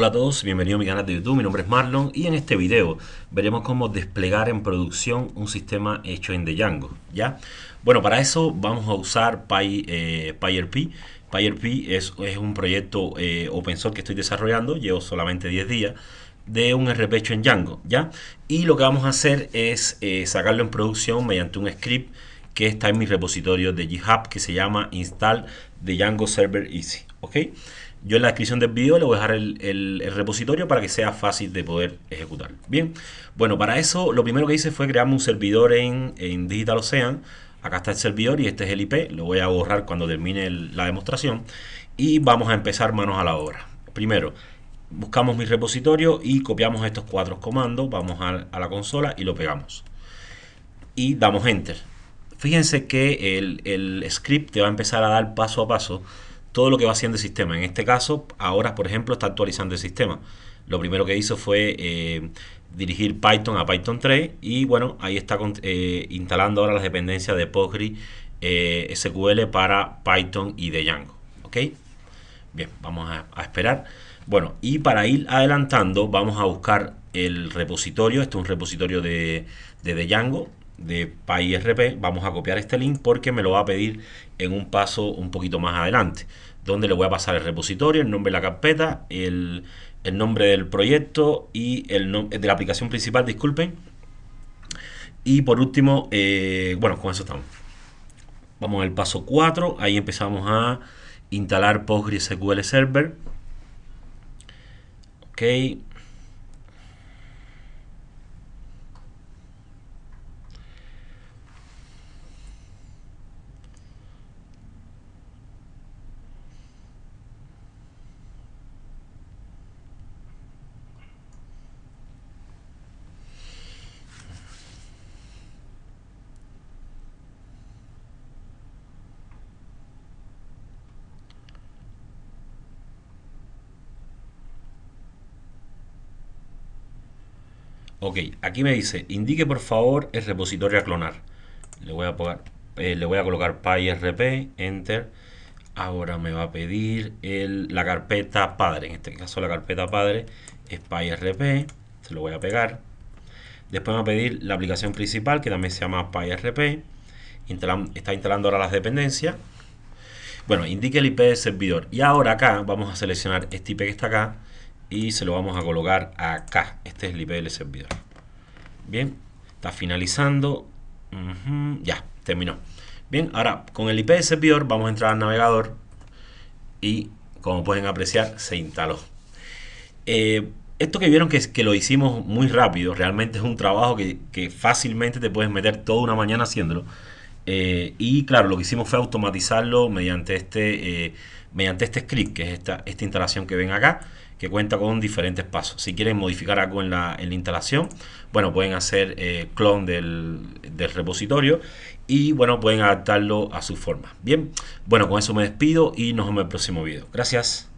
Hola a todos, bienvenidos a mi canal de YouTube, mi nombre es Marlon y en este video veremos cómo desplegar en producción un sistema hecho en Django, ¿ya? Bueno, para eso vamos a usar Py, eh, PyRP. PyRP es, es un proyecto eh, open source que estoy desarrollando, llevo solamente 10 días, de un RP hecho en Django, ¿ya? Y lo que vamos a hacer es eh, sacarlo en producción mediante un script que está en mi repositorio de GitHub que se llama install Django Server Easy. ¿ok? Yo en la descripción del video le voy a dejar el, repositorio para que sea fácil de poder ejecutar. Bien, bueno, para eso lo primero que hice fue crearme un servidor en, en Digital Ocean. Acá está el servidor y este es el IP. Lo voy a borrar cuando termine la demostración. Y vamos a empezar manos a la obra. Primero, buscamos mi repositorio y copiamos estos cuatro comandos. Vamos a, a la consola y lo pegamos. Y damos Enter. Fíjense que el script te va a empezar a dar paso a paso todo lo que va haciendo el sistema. En este caso, ahora, por ejemplo, está actualizando el sistema. Lo primero que hizo fue eh, dirigir Python a Python 3 y bueno, ahí está eh, instalando ahora las dependencias de PostgreSQL eh, SQL para Python y de Django. ¿Ok? Bien, vamos a, esperar. Bueno, y para ir adelantando, vamos a buscar el repositorio. Este es un repositorio de, de Django de rp vamos a copiar este link porque me lo va a pedir en un paso un poquito más adelante, donde le voy a pasar el repositorio, el nombre de la carpeta, el, el nombre del proyecto y el nombre eh, de la aplicación principal, disculpen. Y por último, eh, bueno, con eso estamos. Vamos al paso 4, ahí empezamos a instalar PostgreSQL Server. Ok, Ok, aquí me dice, indique por favor el repositorio a clonar. Le voy a, eh, le voy a colocar pyrp, enter. Ahora me va a pedir la carpeta padre. En este caso la carpeta padre es pyrp. Se lo voy a pegar. Después me va a pedir la aplicación principal que también se llama pyrp. está instalando ahora las dependencias. Bueno, indique el IP del servidor. Y ahora acá vamos a seleccionar este IP que está acá y se lo vamos a colocar acá. Este es el IP del servidor. Bien, está finalizando. Ya, terminó. Bien, ahora con el IP del servidor vamos a entrar al navegador y como pueden apreciar se instaló. Eh, esto que vieron que, que lo hicimos muy rápido, realmente es un trabajo que, que fácilmente te puedes meter toda una mañana haciéndolo. Eh, y claro, lo que hicimos fue automatizarlo mediante este, eh, mediante este script, que es esta, esta instalación que ven acá, que cuenta con diferentes pasos. Si quieren modificar algo en la, instalación, bueno, pueden hacer eh, clon del, del repositorio y bueno, pueden adaptarlo a su forma. Bien, bueno, con eso me despido y nos vemos en el próximo video. Gracias.